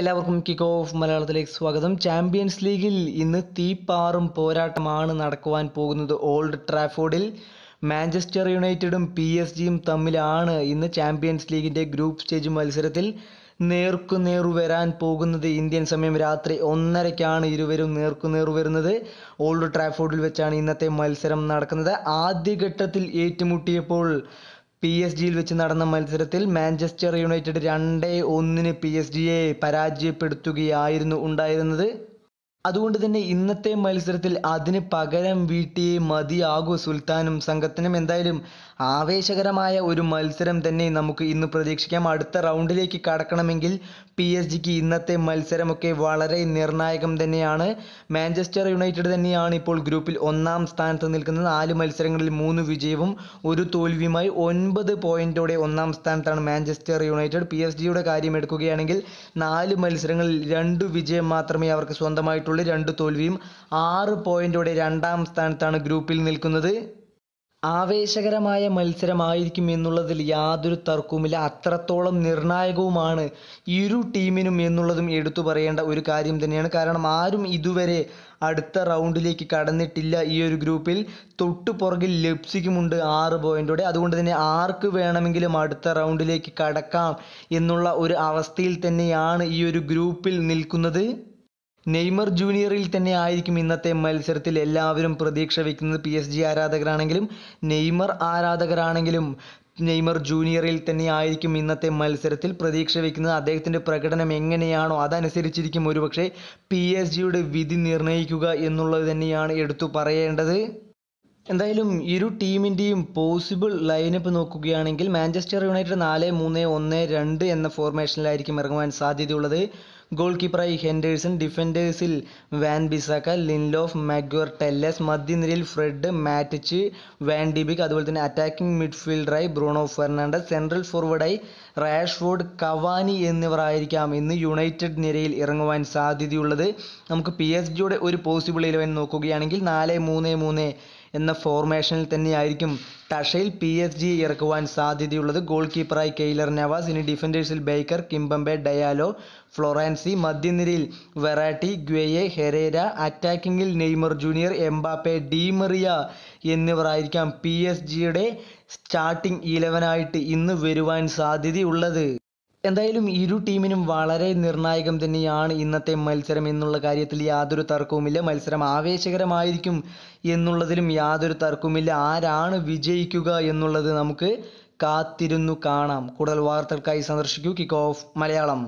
എല്ലാവർക്കും kick off മലയാളത്തിലേക്ക് സ്വാഗതം ചാമ്പ്യൻസ് ലീഗിൽ ഇന്ന് തീപ്പാറും പോരാട്ടമാണ് നടക്കുവാൻ പോകുന്നത് ഓൾഡ് ട്രാഫോർഡിൽ മാഞ്ചസ്റ്റർ യുണൈറ്റഡും പി എസ് ജിയും തമ്മിലാണ് ഇന്ന് ചാമ്പ്യൻസ് ലീഗിൻ്റെ ഗ്രൂപ്പ് സ്റ്റേജ് മത്സരത്തിൽ നേർക്കുനേറു വരാൻ പോകുന്നത് ഇന്ത്യൻ സമയം രാത്രി ഒന്നരയ്ക്കാണ് ഇരുവരും നേർക്കുനേറു വരുന്നത് ഓൾഡ് ട്രാഫോർഡിൽ വെച്ചാണ് ഇന്നത്തെ മത്സരം നടക്കുന്നത് ആദ്യഘട്ടത്തിൽ ഏറ്റുമുട്ടിയപ്പോൾ പി എസ് ജിയിൽ വെച്ച് നടന്ന മത്സരത്തിൽ മാഞ്ചസ്റ്റർ യുണൈറ്റഡ് രണ്ടേ ഒന്നിന് പി എസ് ജിയെ പരാജയപ്പെടുത്തുകയായിരുന്നു ഉണ്ടായിരുന്നത് അതുകൊണ്ട് തന്നെ ഇന്നത്തെ മത്സരത്തിൽ അതിന് പകരം വീട്ടിയേ മതിയാകൂ സുൽത്താനും സംഘത്തിനും എന്തായാലും ആവേശകരമായ ഒരു മത്സരം തന്നെ നമുക്ക് ഇന്ന് പ്രതീക്ഷിക്കാം അടുത്ത റൗണ്ടിലേക്ക് കടക്കണമെങ്കിൽ പി എസ് ജിക്ക് ഇന്നത്തെ മത്സരമൊക്കെ വളരെ നിർണായകം തന്നെയാണ് മാഞ്ചസ്റ്റർ യുണൈറ്റഡ് തന്നെയാണ് ഇപ്പോൾ ഗ്രൂപ്പിൽ ഒന്നാം സ്ഥാനത്ത് നിൽക്കുന്നത് നാല് മത്സരങ്ങളിൽ മൂന്ന് വിജയവും ഒരു തോൽവിയുമായി ഒൻപത് പോയിന്റോടെ ഒന്നാം സ്ഥാനത്താണ് മാഞ്ചസ്റ്റർ യുണൈറ്റഡ് പി എസ് ജിയുടെ കാര്യം എടുക്കുകയാണെങ്കിൽ നാല് മത്സരങ്ങളിൽ രണ്ട് വിജയം മാത്രമേ അവർക്ക് സ്വന്തമായിട്ടുള്ളൂ രണ്ട് തോൽവിയും ആറ് പോയിന്റോടെ രണ്ടാം സ്ഥാനത്താണ് ഗ്രൂപ്പിൽ നിൽക്കുന്നത് ആവേശകരമായ മത്സരമായിരിക്കും എന്നുള്ളതിൽ യാതൊരു തർക്കവുമില്ല അത്രത്തോളം നിർണായകവുമാണ് ഇരു ടീമിനും എന്നുള്ളതും എടുത്തു പറയേണ്ട ഒരു കാര്യം തന്നെയാണ് കാരണം ആരും ഇതുവരെ അടുത്ത റൗണ്ടിലേക്ക് കടന്നിട്ടില്ല ഈ ഒരു ഗ്രൂപ്പിൽ തൊട്ടു പുറകിൽ ലെപ്സിക്കുമുണ്ട് ആറ് പോയിൻറ്റോടെ അതുകൊണ്ട് തന്നെ ആർക്ക് വേണമെങ്കിലും അടുത്ത റൗണ്ടിലേക്ക് കടക്കാം എന്നുള്ള ഒരു അവസ്ഥയിൽ തന്നെയാണ് ഈ ഒരു ഗ്രൂപ്പിൽ നിൽക്കുന്നത് നെയ്മർ ജൂനിയറിൽ തന്നെ ആയിരിക്കും ഇന്നത്തെ മത്സരത്തിൽ എല്ലാവരും പ്രതീക്ഷ വയ്ക്കുന്നത് പി എസ് ജി ആരാധകരാണെങ്കിലും നെയ്മർ ആരാധകരാണെങ്കിലും നെയ്മർ ജൂനിയറിൽ തന്നെ ആയിരിക്കും ഇന്നത്തെ മത്സരത്തിൽ പ്രതീക്ഷ വയ്ക്കുന്നത് അദ്ദേഹത്തിൻ്റെ പ്രകടനം എങ്ങനെയാണോ അതനുസരിച്ചിരിക്കും ഒരുപക്ഷെ പി എസ് ജിയുടെ വിധി നിർണ്ണയിക്കുക എന്നുള്ളത് തന്നെയാണ് എടുത്തു പറയേണ്ടത് എന്തായാലും ഇരു ടീമിൻ്റെയും പോസിബിൾ ലൈനപ്പ് നോക്കുകയാണെങ്കിൽ മാഞ്ചസ്റ്റർ യുണൈറ്റഡ് നാല് മൂന്ന് ഒന്ന് രണ്ട് എന്ന ഫോർമേഷനിലായിരിക്കും ഇറങ്ങുവാൻ സാധ്യതയുള്ളത് ഗോൾ കീപ്പറായി ഹെൻഡേഴ്സൺ ഡിഫൻഡേഴ്സിൽ Wan Bissaka Lindelof Maguire Telles മധ്യനിരയിൽ ഫ്രെഡ് മാറ്റിച്ച് വാൻ ഡിബിക് അതുപോലെ തന്നെ അറ്റാക്കിംഗ് മിഡ്ഫീൽഡറായി ബ്രൂണോ ഫെർണാണ്ടസ് സെൻട്രൽ ഫോർവേഡായി റാഷ്വോർഡ് കവാനി എന്നിവർ ആയിരിക്കാം ഇന്ന് യുണൈറ്റഡ് നിരയിൽ ഇറങ്ങുവാൻ സാധ്യതയുള്ളത് നമുക്ക് പി എസ് ജിയുടെ ഒരു പോസിബിൾ ഇലവൻ നോക്കുകയാണെങ്കിൽ നാല് മൂന്ന് മൂന്ന് എന്ന ഫോർമേഷനിൽ തന്നെയായിരിക്കും ടഷയിൽ പി എസ് ജി ഇറക്കുവാൻ സാധ്യതയുള്ളത് ഗോൾ കീപ്പറായി കെയ്ലർ നവാസ് ഇനി ഡിഫൻഡേഴ്സിൽ ബേക്കർ കിംബംബെ ഡയാലോ ഫ്ലോറൻസി മധ്യനിരയിൽ വെറാട്ടി ഗ്വേയെ ഹെരേര അറ്റാക്കിങ്ങിൽ നെയ്മർ ജൂനിയർ എംബാപ്പെ ഡീമറിയ എന്നിവരായിരിക്കാം പി എസ് ജിയുടെ സ്റ്റാർട്ടിംഗ് ഇലവനായിട്ട് ഇന്ന് വരുവാൻ സാധ്യതയുള്ളത് എന്തായാലും ഇരു ടീമിനും വളരെ നിർണായകം തന്നെയാണ് ഇന്നത്തെ മത്സരം എന്നുള്ള കാര്യത്തിൽ യാതൊരു തർക്കവുമില്ല മത്സരം ആവേശകരമായിരിക്കും എന്നുള്ളതിലും യാതൊരു തർക്കവുമില്ല ആരാണ് വിജയിക്കുക എന്നുള്ളത് നമുക്ക് കാത്തിരുന്നു കാണാം കൂടുതൽ വാർത്തകൾക്കായി സന്ദർശിക്കൂ കിക്ക് ഓഫ് മലയാളം